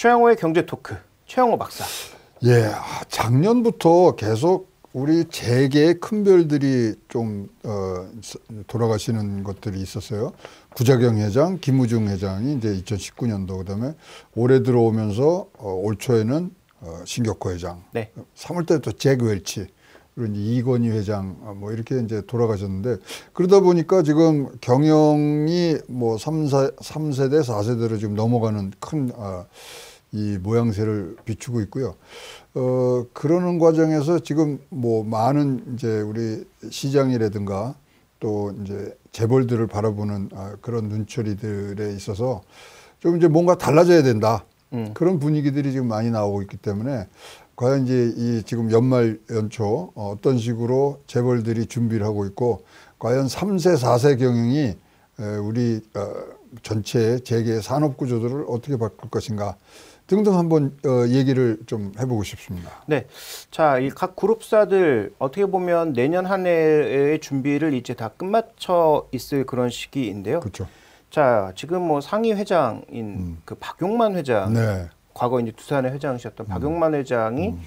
최영호의 경제 토크 최영호 박사. 예, 아, 작년부터 계속 우리 재계의 큰 별들이 좀 어, 돌아가시는 것들이 있었어요. 구자경 회장, 김우중 회장이 이제 2019년도 그다음에 올해 들어오면서 어, 올 초에는 어, 신격호 회장, 네. 3월 달부터 잭 웰치, 그리고 이건희 회장 어, 뭐 이렇게 이제 돌아가셨는데 그러다 보니까 지금 경영이 뭐 3, 세 3세대, 4세대로 지금 넘어가는 큰 어, 이 모양새를 비추고 있고요. 어, 그러는 과정에서 지금 뭐 많은 이제 우리 시장이라든가 또 이제 재벌들을 바라보는 아, 그런 눈초리들에 있어서 좀 이제 뭔가 달라져야 된다. 음. 그런 분위기들이 지금 많이 나오고 있기 때문에 과연 이제 이 지금 연말 연초 어떤 식으로 재벌들이 준비를 하고 있고 과연 3세, 4세 경영이 우리 어, 전체 재계 산업 구조들을 어떻게 바꿀 것인가 등등 한번 어, 얘기를 좀 해보고 싶습니다. 네, 자각 그룹사들 어떻게 보면 내년 한 해의 준비를 이제 다 끝마쳐 있을 그런 시기인데요. 그렇죠. 자 지금 뭐 상위 회장인 음. 그 박용만 회장, 네. 과거 이제 두산의 회장이셨던 음. 박용만 회장이 음.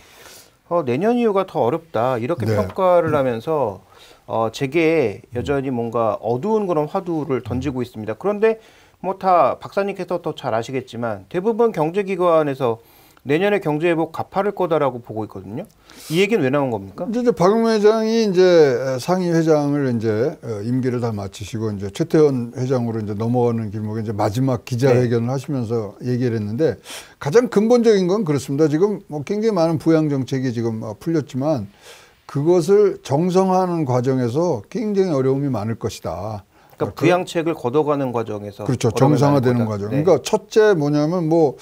어, 내년 이유가 더 어렵다 이렇게 네. 평가를 음. 하면서 어, 제게 음. 여전히 뭔가 어두운 그런 화두를 음. 던지고 있습니다. 그런데 뭐다 박사님께서 더 잘 아시겠지만 대부분 경제기관에서 내년에 경제 회복 가파를 거다라고 보고 있거든요. 이 얘기는 왜 나온 겁니까? 이제 박용 회장이 이제 상위 회장을 이제 어, 임기를 다 마치시고 이제 최태원 회장으로 이제 넘어가는 길목에 이제 마지막 기자회견을 네. 하시면서 얘기를 했는데 가장 근본적인 건 그렇습니다. 지금 뭐 굉장히 많은 부양 정책이 지금 풀렸지만 그것을 정성하는 과정에서 굉장히 어려움이 많을 것이다. 그러니까 부양책을 걷어가는 과정에서 그렇죠. 정상화되는 과정. 네. 그러니까 첫째 뭐냐면 뭐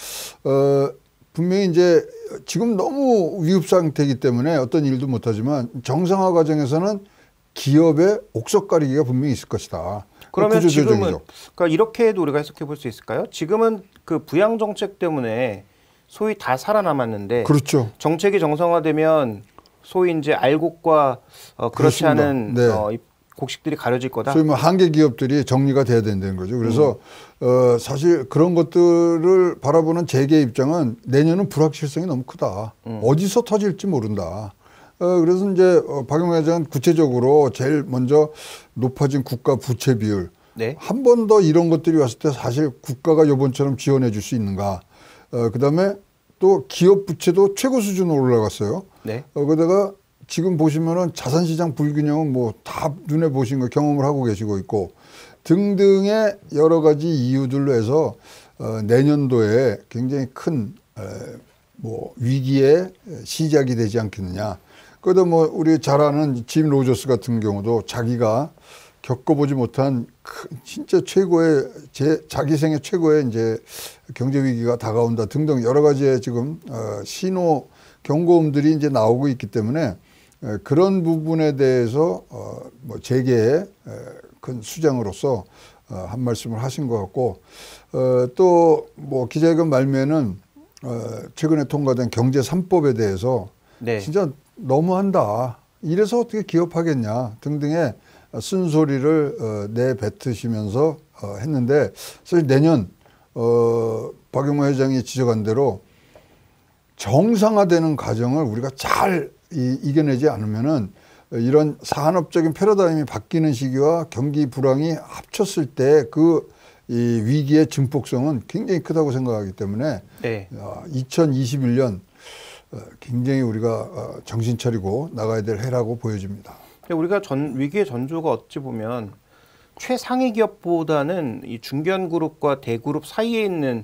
어, 분명히 이제 지금 너무 위급 상태이기 때문에 어떤 일도 못하지만 정상화 과정에서는 기업의 옥석 가리기가 분명히 있을 것이다. 그러면 지금은 그러니까 이렇게 해도 우리가 해석해 볼 수 있을까요? 지금은 그 부양 정책 때문에 소위 다 살아남았는데 그렇죠. 정책이 정상화되면 소위 이제 알곡과 어, 그렇지 그렇습니다. 않은 네. 어, 곡식들이 가려질 거다. 소위 뭐 한계 기업들이 정리가 돼야 된다는 거죠. 그래서 음. 어, 사실 그런 것들을 바라보는 재계 입장은 내년은 불확실성이 너무 크다. 음. 어디서 터질지 모른다. 어, 그래서 이제 어, 박영호 회장 구체적으로 제일 먼저 높아진 국가 부채 비율. 네. 한 번 더 이런 것들이 왔을 때 사실 국가가 요번처럼 지원해 줄 수 있는가. 어, 그 다음에 또 기업 부채도 최고 수준으로 올라갔어요. 네. 어, 그러다가 지금 보시면은 자산시장 불균형은 뭐 다 눈에 보신 거 경험을 하고 계시고 있고 등등의 여러 가지 이유들로 해서 어, 내년도에 굉장히 큰 에, 뭐 위기의 시작이 되지 않겠느냐. 그래도 뭐 우리 잘 아는 짐 로저스 같은 경우도 자기가 겪어보지 못한 진짜 최고의 제 자기 생애 최고의 이제 경제 위기가 다가온다 등등 여러 가지의 지금 어, 신호 경고음들이 이제 나오고 있기 때문에 그런 부분에 대해서 어, 뭐 재계의 큰 수장으로서 어, 한 말씀을 하신 것 같고 어, 또뭐 기자회견 말면은 최근에 통과된 경제 3법에 대해서 네. 진짜 너무한다. 이래서 어떻게 기업하겠냐 등등의 쓴소리를 내뱉으시면서 했는데 사실 내년 어, 박용호 회장이 지적한 대로 정상화되는 과정을 우리가 잘 이, 이겨내지 않으면은 이런 산업적인 패러다임이 바뀌는 시기와 경기 불황이 합쳤을 때 그 위기의 증폭성은 굉장히 크다고 생각하기 때문에 네. 2021년 아, 어, 굉장히 우리가 어, 정신 차리고 나가야 될 해라고 보여집니다. 우리가 전 위기의 전조가 어찌 보면 최상위 기업보다는 이 중견 그룹과 대그룹 사이에 있는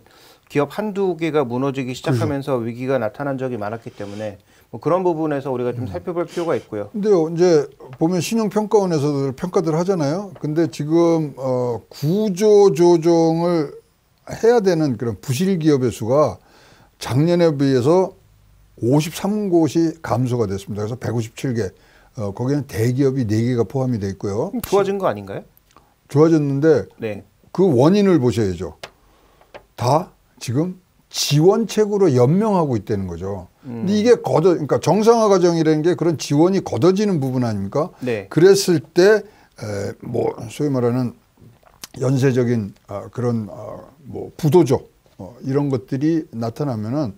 기업 한두 개가 무너지기 시작하면서 그렇죠. 위기가 나타난 적이 많았기 때문에 뭐 그런 부분에서 우리가 좀 음. 살펴볼 필요가 있고요. 근데 이제 보면 신용평가원에서도 평가들 하잖아요. 근데 지금 어 구조 조정을 해야 되는 그런 부실 기업의 수가 작년에 비해서 53곳이 감소가 됐습니다. 그래서 157개. 어, 거기는 대기업이 4개가 포함이 돼 있고요. 음, 좋아진 거 아닌가요? 좋아졌는데 네. 그 원인을 보셔야죠. 다 지금 지원책으로 연명하고 있다는 거죠. 음. 근데 이게 거어 그러니까 정상화 과정이라는 게 그런 지원이 거둬지는 부분 아닙니까? 네. 그랬을 때, 에, 뭐, 소위 말하는 연쇄적인 어, 그런 어, 아, 뭐부도적 어, 이런 것들이 나타나면은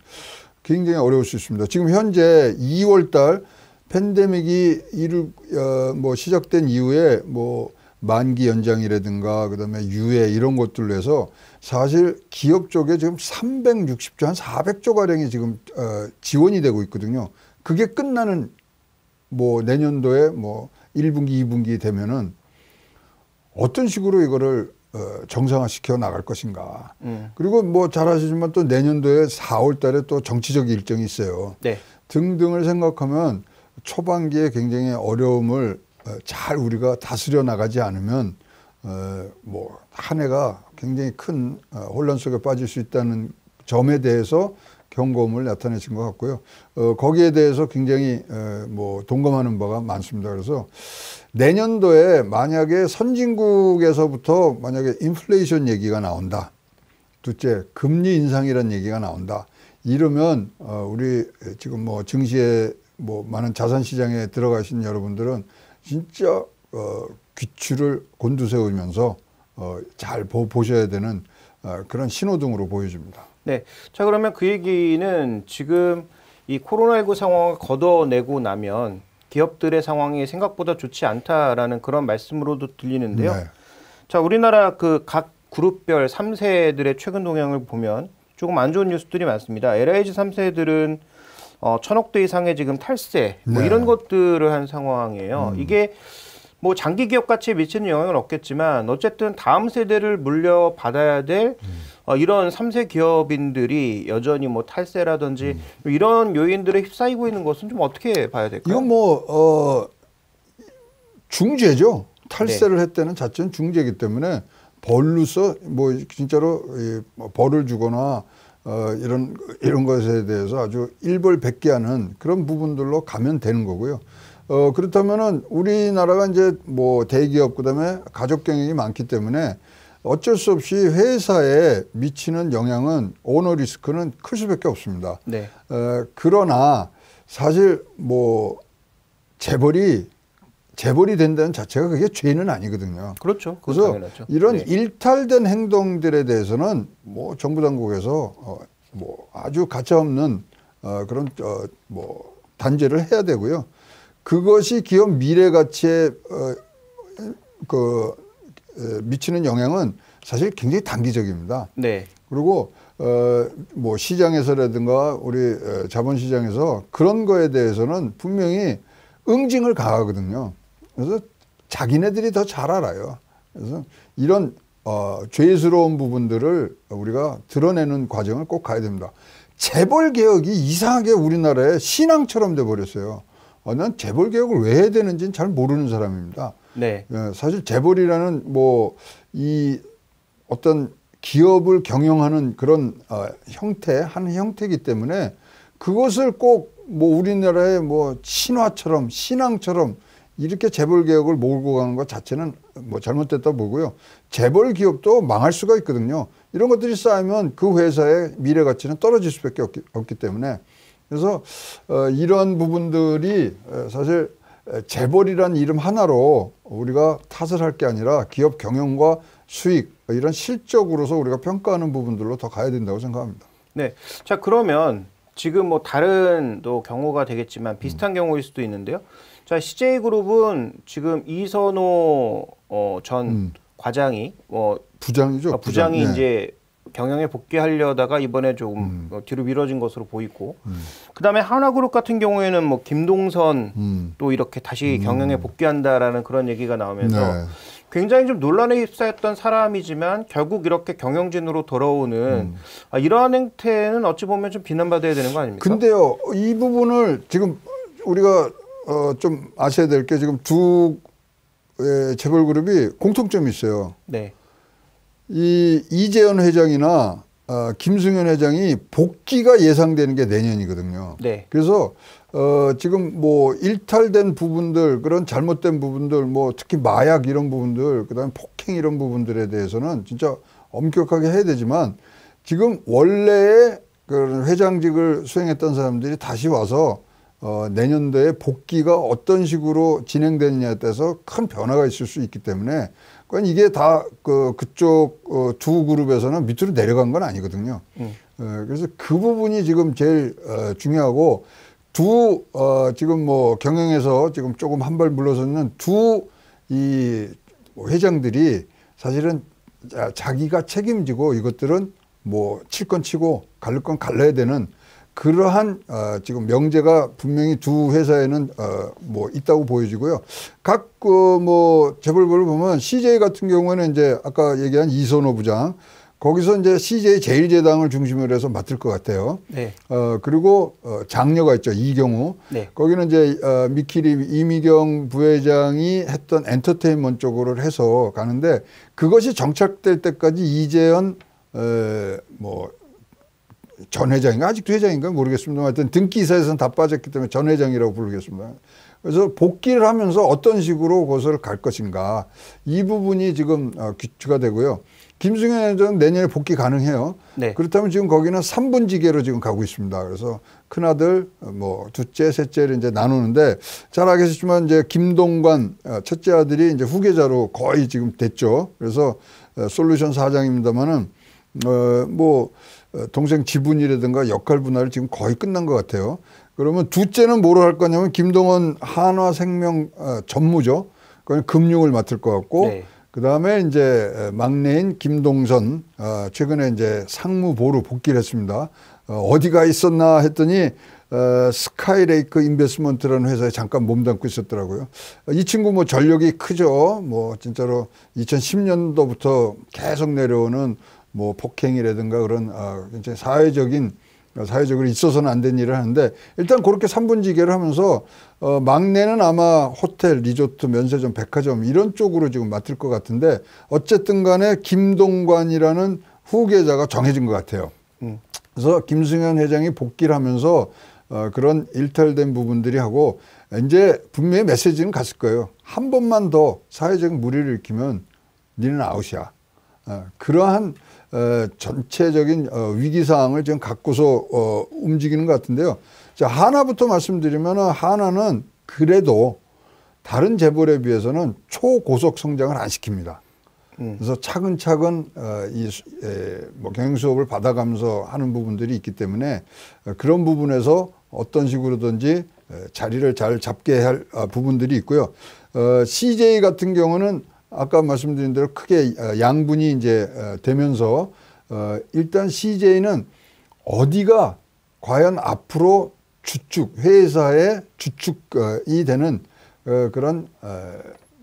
굉장히 어려울 수 있습니다. 지금 현재 2월 달 팬데믹이 이를, 어, 뭐 시작된 이후에 뭐 만기 연장이라든가 그다음에 유예 이런 것들로 해서 사실 기업 쪽에 지금 360조 한 400조 가량이 지금 어, 지원이 되고 있거든요. 그게 끝나는 뭐 내년도에 뭐 1분기, 2분기 되면은 어떤 식으로 이거를 어, 정상화시켜 나갈 것인가. 음. 그리고 뭐 잘 아시지만 또 내년도에 4월 달에 또 정치적 일정이 있어요. 네. 등등을 생각하면 초반기에 굉장히 어려움을 어, 잘 우리가 다스려 나가지 않으면 어, 뭐한 해가 굉장히 큰 어, 혼란 속에 빠질 수 있다는 점에 대해서 경고음을 나타내신 것 같고요. 어, 거기에 대해서 굉장히 에, 뭐 동감하는 바가 많습니다. 그래서 내년도에 만약에 선진국에서부터 만약에 인플레이션 얘기가 나온다. 둘째, 금리 인상이란 얘기가 나온다. 이러면 어, 우리 지금 뭐 증시에 뭐 많은 자산 시장에 들어가신 여러분들은 진짜 어, 귀추를 곤두세우면서 어, 잘 보, 보셔야 되는 어, 그런 신호등으로 보여집니다. 네. 자 그러면 그 얘기는 지금 이 코로나19 상황을 걷어내고 나면 기업들의 상황이 생각보다 좋지 않다라는 그런 말씀으로도 들리는데요. 네. 자 우리나라 그 각 그룹별 3세들의 최근 동향을 보면 조금 안 좋은 뉴스들이 많습니다. LH 3세들은 어, 천억대 이상의 지금 탈세 뭐 네. 이런 것들을 한 상황이에요. 음. 이게 뭐 장기 기업 가치에 미치는 영향은 없겠지만 어쨌든 다음 세대를 물려받아야 될 음. 어, 이런 삼세 기업인들이 여전히 뭐 탈세라든지 음. 뭐 이런 요인들에 휩싸이고 있는 것은 좀 어떻게 봐야 될까요? 이건 뭐 어, 중재죠. 탈세를 네. 했다는 자체는 중재이기 때문에 벌로서 뭐 진짜로 뭐 벌을 주거나 어, 이런, 이런 것에 대해서 아주 일벌백계하는 그런 부분들로 가면 되는 거고요. 어, 그렇다면은 우리나라가 이제 뭐 대기업 그다음에 가족 경영이 많기 때문에 어쩔 수 없이 회사에 미치는 영향은 오너 리스크는 클 수밖에 없습니다. 네. 에, 어, 그러나 사실 뭐 재벌이 재벌이 된다는 자체가 그게 죄는 아니거든요. 그렇죠. 그래서 당연하죠. 이런 네. 일탈된 행동들에 대해서는 뭐 정부 당국에서 어, 뭐 아주 가차없는 어, 그런 어, 뭐 단죄를 해야 되고요. 그것이 기업 미래 가치에 어, 그 에, 미치는 영향은 사실 굉장히 단기적입니다. 네. 그리고 어뭐 시장에서라든가 우리 어, 자본시장에서 그런 거에 대해서는 분명히 응징을 가하거든요. 그래서 자기네들이 더 잘 알아요. 그래서 이런 어, 죄스러운 부분들을 우리가 드러내는 과정을 꼭 가야 됩니다. 재벌 개혁이 이상하게 우리나라에 신앙처럼 돼 버렸어요. 어, 난 재벌 개혁을 왜 해야 되는지는 잘 모르는 사람입니다. 네. 예, 사실 재벌이라는 뭐 이 어떤 기업을 경영하는 그런 어, 형태 한 형태이기 때문에 그것을 꼭 뭐 우리나라의 뭐 신화처럼 신앙처럼 이렇게 재벌 개혁을 몰고 가는 것 자체는 뭐 잘못됐다 보고요. 재벌 기업도 망할 수가 있거든요. 이런 것들이 쌓이면 그 회사의 미래 가치는 떨어질 수밖에 없기, 없기 때문에 그래서 어, 이런 부분들이 어, 사실 어, 재벌이란 이름 하나로 우리가 탓을 할 게 아니라 기업 경영과 수익 뭐 이런 실적으로서 우리가 평가하는 부분들로 더 가야 된다고 생각합니다. 네. 자 그러면 지금 뭐 다른 또 경우가 되겠지만 비슷한 음. 경우일 수도 있는데요. 자, CJ그룹은 지금 이선호 어, 전 음. 과장이 어, 부장이죠. 아, 부장. 이 네. 이제 경영에 복귀하려다가 이번에 조금 음. 어, 뒤로 미뤄진 것으로 보이고 음. 그다음에 하나그룹 같은 경우에는 뭐 김동선 음. 또 이렇게 다시 음. 경영에 복귀한다라는 그런 얘기가 나오면서 네. 굉장히 좀 논란에 휩싸였던 사람이지만 결국 이렇게 경영진으로 돌아오는 음. 아, 이러한 행태는 어찌 보면 좀 비난받아야 되는 거 아닙니까? 근데요 이 부분을 지금 우리가 어, 좀 아셔야 될 게 지금 두 예, 재벌 그룹이 공통점이 있어요. 네. 이 이재현 회장이나 어, 김승현 회장이 복귀가 예상되는 게 내년이거든요. 네. 그래서 어, 지금 뭐 일탈된 부분들 그런 잘못된 부분들 뭐 특히 마약 이런 부분들 그다음에 폭행 이런 부분들에 대해서는 진짜 엄격하게 해야 되지만 지금 원래의 그 회장직을 수행했던 사람들이 다시 와서 어, 내년도에 복귀가 어떤 식으로 진행되느냐에 따라서 큰 변화가 있을 수 있기 때문에 그건 이게 다 그, 그쪽 어, 두 그룹에서는 밑으로 내려간 건 아니거든요. 음. 어, 그래서 그 부분이 지금 제일 어, 중요하고 두, 어, 지금 뭐 경영에서 지금 조금 한 발 물러서는 두 이 회장들이 사실은 자기가 책임지고 이것들은 뭐 칠 건 치고 갈 건 갈라야 되는 그러한 어, 지금 명제가 분명히 두 회사에는 어, 뭐 있다고 보여지고요. 각뭐 그, 재벌벌을 보면 CJ 같은 경우에는 이제 아까 얘기한 이선호 부장 거기서 이제 CJ 제일제당을 중심으로 해서 맡을 것 같아요. 네. 어, 그리고 어, 장녀가 있죠. 이경우. 네. 거기는 이제 어, 미키리 이미경 부회장이 했던 엔터테인먼 쪽으로 해서 가는데 그것이 정착될 때까지 이재현 에, 뭐전 회장인가 아직도 회장인가 모르겠습니다. 하여튼 등기사에서는 다 빠졌기 때문에 전 회장이라고 부르겠습니다. 그래서 복귀를 하면서 어떤 식으로 그것을 갈 것인가 이 부분이 지금 어, 귀추가 되고요. 김승현 회장은 내년에 복귀 가능해요. 네. 그렇다면 지금 거기는 3분지계로 지금 가고 있습니다. 그래서 큰아들, 어, 뭐, 둘째, 셋째를 이제 나누는데 잘 알겠지만 이제 김동관 어, 첫째 아들이 이제 후계자로 거의 지금 됐죠. 그래서 솔루션 사장입니다만은, 어, 뭐, 어, 동생 지분이라든가 역할 분할을 지금 거의 끝난 것 같아요. 그러면 둘째는 뭐로 할 거냐면 김동원 한화생명 어, 전무죠. 그건 금융을 맡을 것 같고 네. 그다음에 이제 어, 막내인 김동선 최근에 이제 상무보로 복귀를 했습니다. 어디가 있었나 했더니 스카이레이크 인베스먼트라는 회사에 잠깐 몸담고 있었더라고요. 이 친구 뭐 전력이 크죠. 뭐 진짜로 2010년도부터 계속 내려오는 뭐 폭행이라든가 그런 어, 굉장히 사회적인 사회적으로 있어서는 안 된 일을 하는데 일단 그렇게 삼분지계를 하면서 어, 막내는 아마 호텔, 리조트, 면세점, 백화점 이런 쪽으로 지금 맡을 것 같은데 어쨌든 간에 김동관이라는 후계자가 정해진 것 같아요. 음. 그래서 김승현 회장이 복귀를 하면서 어, 그런 일탈된 부분들이 하고 이제 분명히 메시지는 갔을 거예요. 한 번만 더 사회적 무리를 일으키면 니는 아웃이야. 어, 그러한 어, 전체적인 어, 위기 상황을 지금 갖고서 어, 움직이는 것 같은데요. 자 하나부터 말씀드리면 하나는 그래도 다른 재벌에 비해서는 초고속 성장을 안 시킵니다. 음. 그래서 차근차근 어, 이뭐 경영 수업을 받아가면서 하는 부분들이 있기 때문에 그런 부분에서 어떤 식으로든지 자리를 잘 잡게 할 부분들이 있고요. 어, CJ 같은 경우는 아까 말씀드린 대로 크게 어, 양분이 이제 어, 되면서 어, 일단 CJ는 어디가 과연 앞으로 주축 회사의 주축이 되는 그런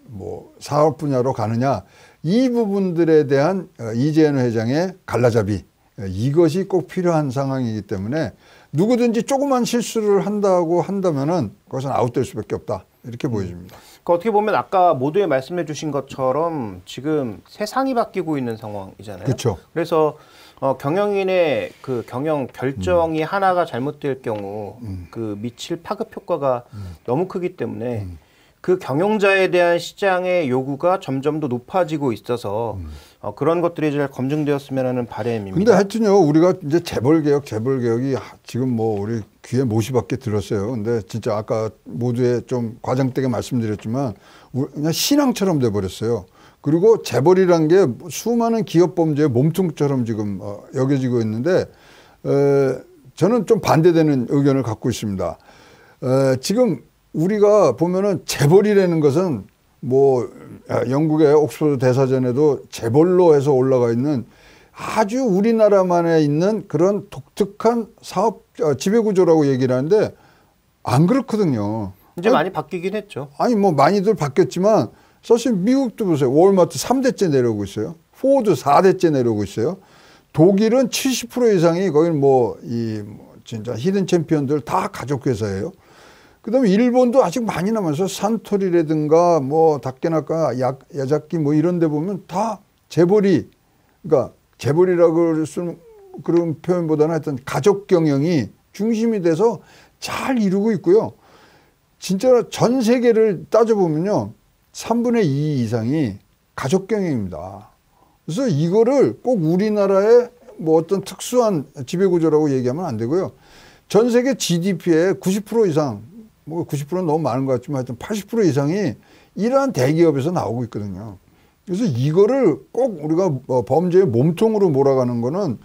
뭐 사업 분야로 가느냐 이 부분들에 대한 이재현 회장의 갈라잡이 이것이 꼭 필요한 상황이기 때문에 누구든지 조그만 실수를 한다고 한다면은 그것은 아웃될 수밖에 없다 이렇게 음. 보여집니다. 그 어떻게 보면 아까 모두에 말씀해 주신 것처럼 지금 세상이 바뀌고 있는 상황이잖아요. 그렇죠. 그래서 어, 경영인의 그 경영 결정이 음. 하나가 잘못될 경우 음. 그 미칠 파급 효과가 음. 너무 크기 때문에 음. 그 경영자에 대한 시장의 요구가 점점 더 높아지고 있어서 음. 어, 그런 것들이 잘 검증되었으면 하는 바램입니다. 근데 하여튼요 우리가 이제 재벌 개혁 재벌 개혁이 지금 뭐 우리 귀에 못이 밖에 들었어요. 근데 진짜 아까 모두의 좀 과장되게 말씀드렸지만 그냥 신앙처럼 돼 버렸어요. 그리고 재벌이란 게 수많은 기업 범죄의 몸통처럼 지금 어, 여겨지고 있는데 에, 저는 좀 반대되는 의견을 갖고 있습니다. 에, 지금 우리가 보면은 재벌이라는 것은 뭐 아, 영국의 옥스퍼드 대사전에도 재벌로 해서 올라가 있는 아주 우리나라만에 있는 그런 독특한 사업 아, 지배 구조라고 얘기를 하는데 안 그렇거든요. 이제 아니, 많이 바뀌긴 했죠. 아니 뭐 많이들 바뀌었지만 사실 미국도 보세요. 월마트 3대째 내려오고 있어요. 포드 4대째 내려오고 있어요. 독일은 70% 이상이 거기는 뭐이 뭐 진짜 히든 챔피언들 다 가족 회사예요. 그다음에 일본도 아직 많이 남아서 산토리라든가 뭐 닭대나까 야, 야자키 뭐 이런 데 보면 다 재벌이 그러니까 재벌이라고 쓰는 그런 표현보다는 하여튼 가족 경영이 중심이 돼서 잘 이루고 있고요. 진짜 전 세계를 따져보면요. 3분의 2 이상이 가족 경영입니다. 그래서 이거를 꼭 우리나라의 뭐 어떤 특수한 지배구조라고 얘기하면 안 되고요. 전 세계 GDP의 90% 이상 뭐 90%는 너무 많은 것 같지만 하여튼 80% 이상이 이러한 대기업에서 나오고 있거든요. 그래서 이거를 꼭 우리가 뭐 범죄의 몸통으로 몰아가는 거는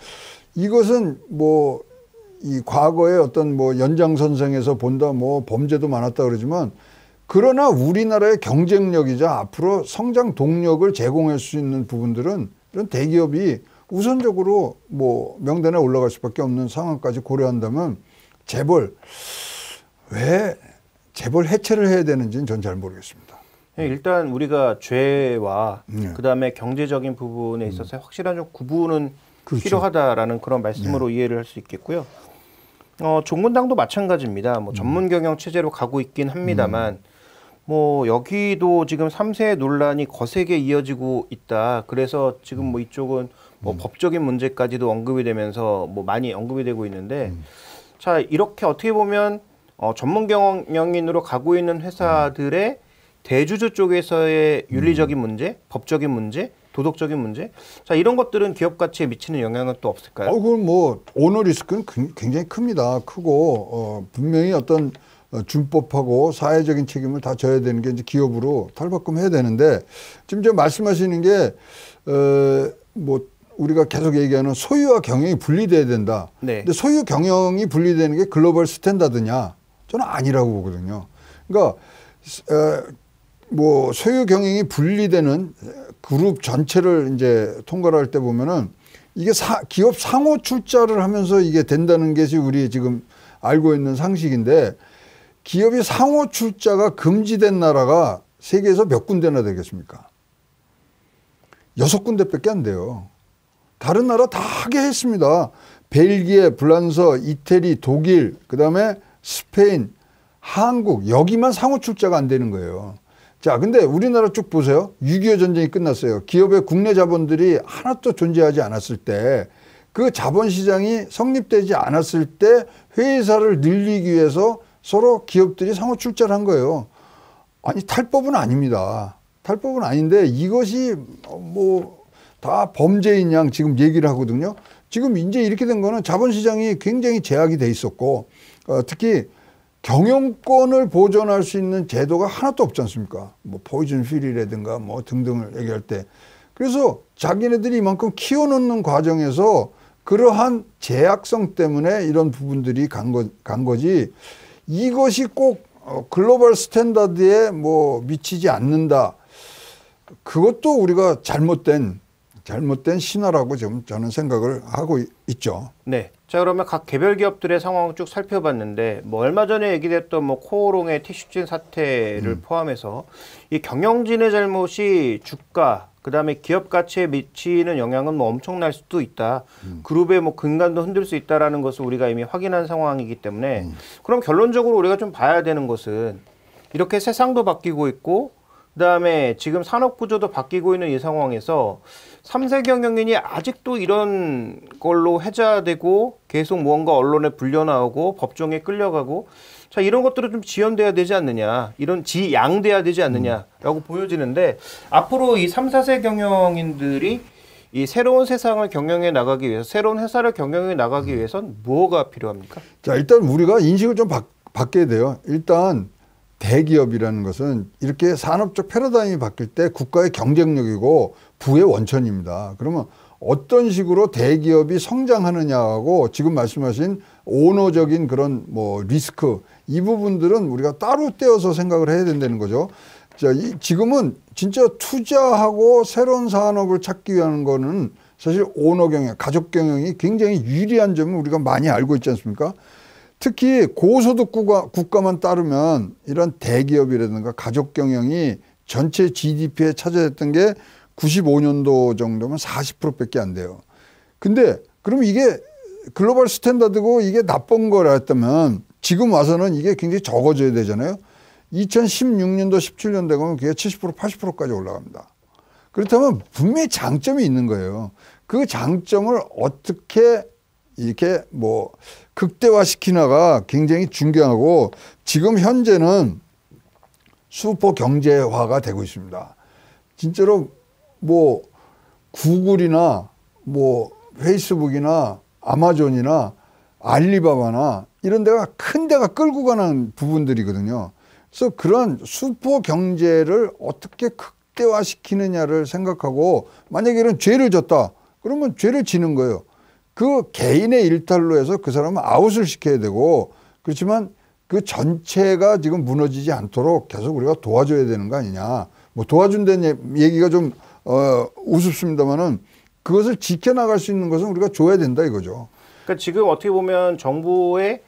이것은 뭐 이 과거의 어떤 뭐 연장선상에서 본다 뭐 범죄도 많았다 그러지만 그러나 우리나라의 경쟁력이자 앞으로 성장 동력을 제공할 수 있는 부분들은 이런 대기업이 우선적으로 뭐 명단에 올라갈 수밖에 없는 상황까지 고려한다면 재벌 왜 재벌 해체를 해야 되는지는 전 잘 모르겠습니다. 예, 일단 우리가 죄와 네. 그다음에 경제적인 부분에 있어서 음. 확실한 좀 구분은 그렇죠. 필요하다라는 그런 말씀으로 네. 이해를 할 수 있겠고요. 어, 종군당도 마찬가지입니다. 뭐 음. 전문 경영 체제로 가고 있긴 합니다만 음. 뭐 여기도 지금 삼세 논란이 거세게 이어지고 있다. 그래서 지금 뭐 음. 이쪽은 뭐 음. 법적인 문제까지도 언급이 되면서 뭐 많이 언급이 되고 있는데 자, 이렇게 어떻게 보면 어, 전문 경영인으로 가고 있는 회사들의 대주주 쪽에서의 윤리적인 음. 문제, 법적인 문제, 도덕적인 문제. 자, 이런 것들은 기업 가치에 미치는 영향은 또 없을까요? 어, 그건 뭐, 오너 리스크는 굉장히 큽니다. 크고, 어, 분명히 어떤 어, 준법하고 사회적인 책임을 다 져야 되는 게 이제 기업으로 탈바꿈해야 되는데, 지금 저 말씀하시는 게, 어, 뭐 우리가 계속 얘기하는 소유와 경영이 분리돼야 된다. 네. 근데 소유 경영이 분리되는 게 글로벌 스탠다드냐? 저는 아니라고 보거든요. 그러니까 에, 어, 뭐 소유 경영이 분리되는 그룹 전체를 이제 통과를 할때 보면은 이게 사, 기업 상호 출자를 하면서 이게 된다는 것이 우리 지금 알고 있는 상식인데 기업이 상호 출자가 금지된 나라가 세계에서 몇 군데나 되겠습니까? 여섯 군데밖에 안 돼요. 다른 나라 다 하게 했습니다. 벨기에, 불란서, 이태리, 독일, 그 다음에 스페인, 한국 여기만 상호 출자가 안 되는 거예요. 자, 근데 우리나라 쭉 보세요. 6.25 전쟁이 끝났어요. 기업의 국내 자본들이 하나도 존재하지 않았을 때, 그 자본시장이 성립되지 않았을 때 회사를 늘리기 위해서 서로 기업들이 상호 출자를 한 거예요. 아니, 탈법은 아닙니다. 탈법은 아닌데 이것이 뭐 다 범죄인 양 지금 얘기를 하거든요. 지금 이제 이렇게 된 거는 자본시장이 굉장히 제약이 돼 있었고 어, 특히 경영권을 보존할 수 있는 제도가 하나도 없지 않습니까? 뭐 포이즌 휠이라든가 뭐 등등을 얘기할 때. 그래서 자기네들이 이만큼 키워놓는 과정에서 그러한 제약성 때문에 이런 부분들이 간, 거, 간 거지 이것이 꼭 어, 글로벌 스탠다드에 뭐 미치지 않는다. 그것도 우리가 잘못된 잘못된 신화라고 지금 저는 생각을 하고 있죠. 네. 자 그러면 각 개별 기업들의 상황을 쭉 살펴봤는데 뭐 얼마 전에 얘기됐던 뭐 코오롱의 티슈진 사태를 음. 포함해서 이 경영진의 잘못이 주가 그다음에 기업 가치에 미치는 영향은 뭐 엄청날 수도 있다. 음. 그룹의 뭐 근간도 흔들 수 있다라는 것을 우리가 이미 확인한 상황이기 때문에 음. 그럼 결론적으로 우리가 좀 봐야 되는 것은 이렇게 세상도 바뀌고 있고 그 다음에 지금 산업 구조도 바뀌고 있는 이 상황에서 삼세 경영인이 아직도 이런 걸로 해자되고 계속 무언가 언론에 불려나오고 법정에 끌려가고 자 이런 것들은 좀 지연돼야 되지 않느냐 이런 지양돼야 되지 않느냐라고 음. 보여지는데 앞으로 이 삼사세 경영인들이 이 새로운 세상을 경영해 나가기 위해서 새로운 회사를 경영해 나가기 위해선 뭐가 필요합니까? 자 일단 우리가 인식을 좀 바, 바뀌어야 돼요. 일단 대기업이라는 것은 이렇게 산업적 패러다임이 바뀔 때 국가의 경쟁력이고 부의 원천입니다. 그러면 어떤 식으로 대기업이 성장하느냐하고 지금 말씀하신 오너적인 그런 뭐 리스크 이 부분들은 우리가 따로 떼어서 생각을 해야 된다는 거죠. 자, 이 지금은 진짜 투자하고 새로운 산업을 찾기 위한 거는 사실 오너 경영, 가족 경영이 굉장히 유리한 점을 우리가 많이 알고 있지 않습니까? 특히 고소득 국가, 국가만 따르면 이런 대기업이라든가 가족 경영이 전체 GDP에 차지했던 게 95년도 정도면 40%밖에 안 돼요. 근데 그럼 이게 글로벌 스탠다드고 이게 나쁜 거라했다면 지금 와서는 이게 굉장히 적어져야 되잖아요. 2016년도 17년 되면 그게 70% 80%까지 올라갑니다. 그렇다면 분명히 장점이 있는 거예요. 그 장점을 어떻게 이렇게 뭐 극대화시키나가 굉장히 중요하고 지금 현재는 슈퍼 경제화가 되고 있습니다. 진짜로 뭐 구글이나 뭐 페이스북이나 아마존이나 알리바바나 이런 데가 큰 데가 끌고 가는 부분들이거든요. 그래서 그런 수포 경제를 어떻게 극대화시키느냐를 생각하고 만약에 이런 죄를 졌다 그러면 죄를 지는 거예요. 그 개인의 일탈로 해서 그 사람은 아웃을 시켜야 되고 그렇지만 그 전체가 지금 무너지지 않도록 계속 우리가 도와줘야 되는 거 아니냐. 뭐 도와준다는 얘기가 좀, 어, 우습습니다만은 그것을 지켜나갈 수 있는 것은 우리가 줘야 된다 이거죠. 그러니까 지금 어떻게 보면 정부의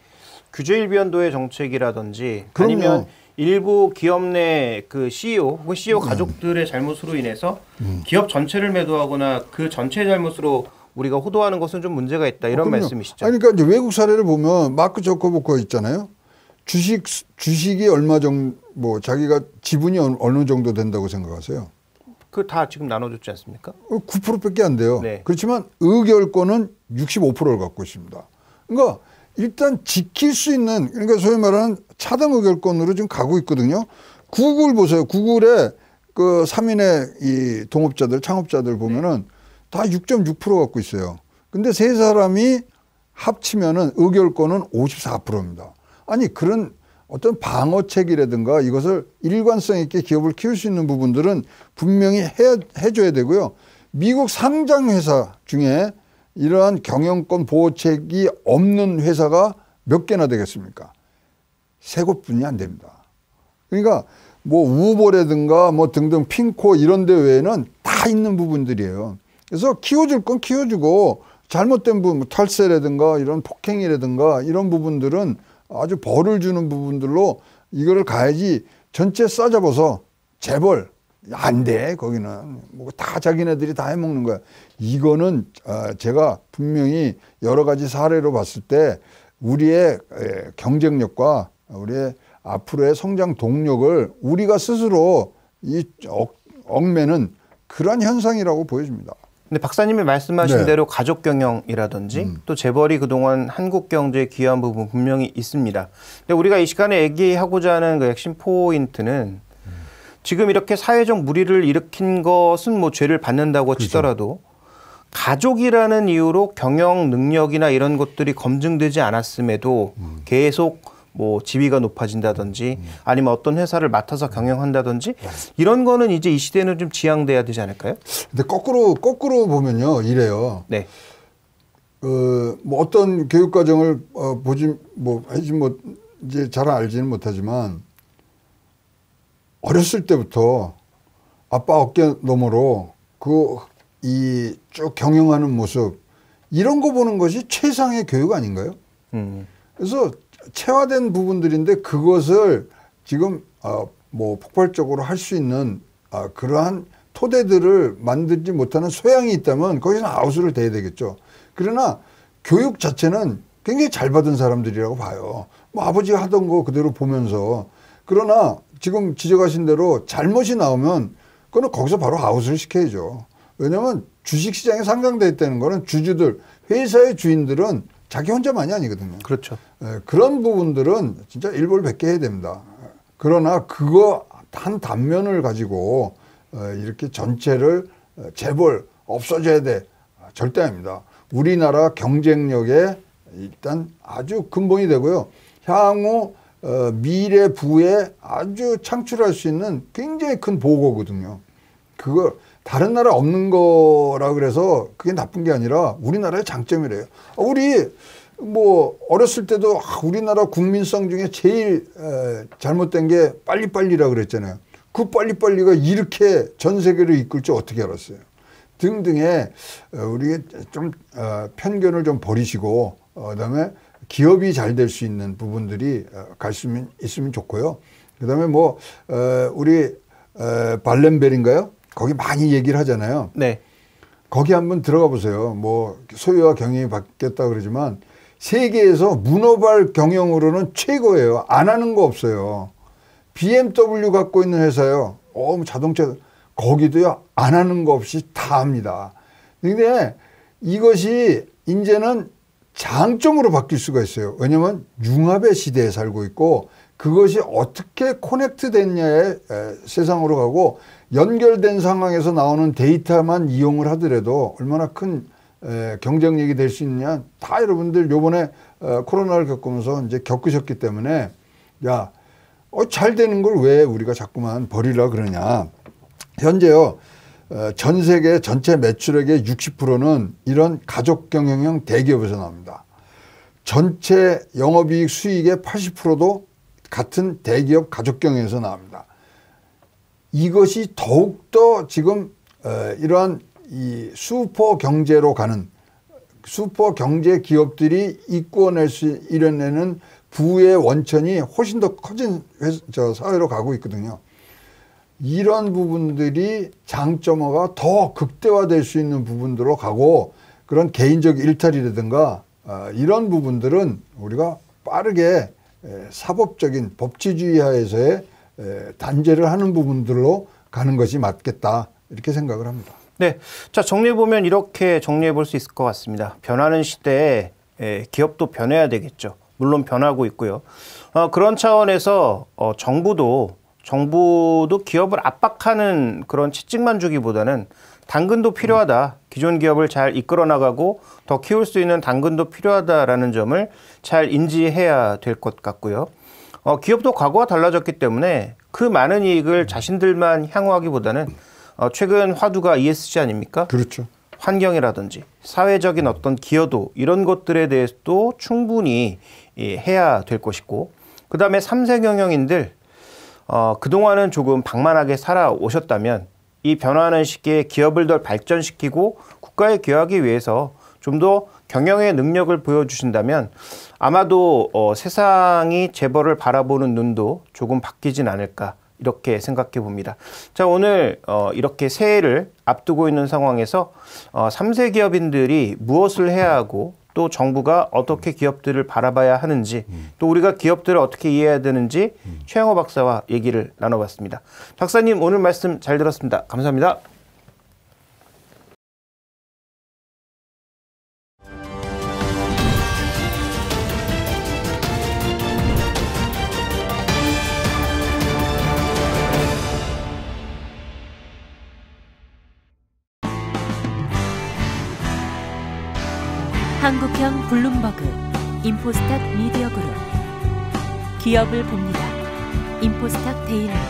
규제일변도의 정책이라든지 그럼요. 아니면 일부 기업 내 그 CEO 혹은 CEO 음. 가족들의 잘못으로 인해서 음. 기업 전체를 매도하거나 그 전체 잘못으로 우리가 호도하는 것은 좀 문제가 있다 이런 아, 말씀이시죠. 아니 그러니까 이제 외국 사례를 보면 마크 저커버거 있잖아요. 주식 주식이 얼마 정도 뭐 자기가 지분이 어느 정도 된다고 생각하세요? 그 다 지금 나눠줬지 않습니까? 9%밖에 어, 안 돼요. 네. 그렇지만 의결권은 65%를 갖고 있습니다. 그러니까 일단 지킬 수 있는 그러니까 소위 말하는 차등 의결권으로 지금 가고 있거든요. 구글 보세요. 구글에 그 3인의 이 동업자들, 창업자들 보면은 네. 다6.6% 갖고 있어요. 근데 세 사람이 합치면은 의결권은 54%입니다. 아니 그런 어떤 방어책이라든가 이것을 일관성 있게 기업을 키울 수 있는 부분들은 분명히 해, 해줘야 되고요. 미국 상장 회사 중에 이러한 경영권 보호책이 없는 회사가 몇 개나 되겠습니까? 세 곳뿐이 안 됩니다. 그러니까 뭐 우보라든가 뭐 등등 핑코 이런 데 외에는 다 있는 부분들이에요. 그래서 키워줄 건 키워주고 잘못된 부분, 뭐 탈세라든가 이런 폭행이라든가 이런 부분들은 아주 벌을 주는 부분들로 이거를 가야지 전체 싸잡아서 재벌 안 돼 거기는 뭐 다 자기네들이 다 해먹는 거야 이거는 아, 제가 분명히 여러 가지 사례로 봤을 때 우리의 경쟁력과 우리의 앞으로의 성장 동력을 우리가 스스로 이 억, 억매는 그러한 현상이라고 보여집니다. 근데 박사님이 말씀하신 네. 대로 가족 경영이라든지 음. 또 재벌이 그동안 한국 경제에 기여한 부분 분명히 있습니다. 근데 우리가 이 시간에 얘기하고자 하는 그 핵심 포인트는 음. 지금 이렇게 사회적 무리를 일으킨 것은 뭐 죄를 받는다고 그렇죠. 치더라도 가족이라는 이유로 경영 능력이나 이런 것들이 검증되지 않았음에도 음. 계속 뭐 지위가 높아진다든지 음. 아니면 어떤 회사를 맡아서 경영한다든지 네. 이런 거는 이제 이 시대는 좀 지양돼야 되지 않을까요? 근데 거꾸로 거꾸로 보면요 이래요. 네. 어뭐 어떤 교육 과정을 어, 보지 뭐 하지 뭐 이제 잘 알지는 못하지만 어렸을 때부터 아빠 어깨 너머로 그 이 쭉 경영하는 모습 이런 거 보는 것이 최상의 교육 아닌가요? 음. 그래서 체화된 부분들인데 그것을 지금 어, 뭐 폭발적으로 할 수 있는 어, 그러한 토대들을 만들지 못하는 소양이 있다면 거기서 아웃을 대야 되겠죠. 그러나 교육 자체는 굉장히 잘 받은 사람들이라고 봐요. 뭐 아버지가 하던 거 그대로 보면서 그러나 지금 지적하신 대로 잘못이 나오면 그거는 거기서 바로 아웃을 시켜야죠. 왜냐하면 주식시장에 상장돼 있다는 거는 주주들 회사의 주인들은 자기 혼자만이 아니거든요. 그렇죠. 예, 그런 부분들은 진짜 일벌 백개 해야 됩니다. 그러나 그거 한 단면을 가지고 어, 이렇게 전체를 어, 재벌 없어져야 돼 아, 절대 아닙니다. 우리나라 경쟁력에 일단 아주 근본이 되고요. 향후 어, 미래 부에 아주 창출할 수 있는 굉장히 큰 보고거든요. 그걸 다른 나라 없는 거라 그래서 그게 나쁜 게 아니라 우리나라의 장점이래요. 우리 뭐 어렸을 때도 아, 우리나라 국민성 중에 제일 잘못된 게 빨리빨리라 그랬잖아요. 그 빨리빨리가 이렇게 전 세계를 이끌 줄 어떻게 알았어요. 등등의 어, 우리의 좀 어, 편견을 좀 버리시고 어, 그다음에 기업이 잘 될 수 있는 부분들이 갈 수 있으면 좋고요. 그다음에 뭐 우리 발렌벨인가요? 거기 많이 얘기를 하잖아요. 네. 거기 한번 들어가 보세요. 뭐 소유와 경영이 바뀌었다 그러지만 세계에서 문어발 경영으로는 최고예요. 안 하는 거 없어요. BMW 갖고 있는 회사요. 어, 뭐 자동차 거기도요. 안 하는 거 없이 다 합니다. 근데 이것이 이제는 장점으로 바뀔 수가 있어요. 왜냐면 융합의 시대에 살고 있고 그것이 어떻게 코넥트 됐냐의 세상으로 가고 연결된 상황에서 나오는 데이터만 이용을 하더라도 얼마나 큰 에, 경쟁력이 될 수 있느냐 다 여러분들 요번에 어, 코로나를 겪으면서 이제 겪으셨기 때문에 야, 어, 되는 걸 왜 우리가 자꾸만 버리려 그러냐. 현재요, 어, 전 세계 전체 매출액의 60%는 이런 가족 경영형 대기업에서 나옵니다. 전체 영업이익 수익의 80%도 같은 대기업 가족 경영에서 나옵니다. 이것이 더욱더 지금 어, 이러한 이 슈퍼 경제로 가는 슈퍼 경제 기업들이 이끌어낼 수 이뤄내는 부의 원천이 훨씬 더 커진 저 사회로 가고 있거든요. 이런 부분들이 장점화가 더 극대화될 수 있는 부분들로 가고 그런 개인적 일탈이라든가 어, 이런 부분들은 우리가 빠르게 사법적인 법치주의 하에서의 단죄를 하는 부분들로 가는 것이 맞겠다 이렇게 생각을 합니다. 네, 자 정리해 보면 이렇게 정리해 볼 수 있을 것 같습니다. 변하는 시대에 기업도 변해야 되겠죠. 물론 변하고 있고요. 어, 그런 차원에서 어, 정부도 정부도 기업을 압박하는 그런 채찍만 주기보다는 당근도 필요하다. 기존 기업을 잘 이끌어 나가고 더 키울 수 있는 당근도 필요하다라는 점을 잘 인지해야 될 것 같고요. 어, 기업도 과거와 달라졌기 때문에 그 많은 이익을 자신들만 향후하기보다는 어, 최근 화두가 ESG 아닙니까? 그렇죠. 환경이라든지 사회적인 어떤 기여도 이런 것들에 대해서도 충분히 예, 해야 될 것이고 그 다음에 삼세 경영인들 어, 그동안은 조금 방만하게 살아오셨다면 이 변화하는 시기에 기업을 더 발전시키고 국가에 기여하기 위해서 좀더 경영의 능력을 보여주신다면 아마도 어, 세상이 재벌을 바라보는 눈도 조금 바뀌진 않을까 이렇게 생각해 봅니다. 자 오늘 어, 이렇게 새해를 앞두고 있는 상황에서 어, 3세 기업인들이 무엇을 해야 하고 또 정부가 어떻게 기업들을 바라봐야 하는지 또 우리가 기업들을 어떻게 이해해야 되는지 최영호 박사와 얘기를 나눠봤습니다. 박사님 오늘 말씀 잘 들었습니다. 감사합니다. 위협을 봅니다. 임포스탁 데일리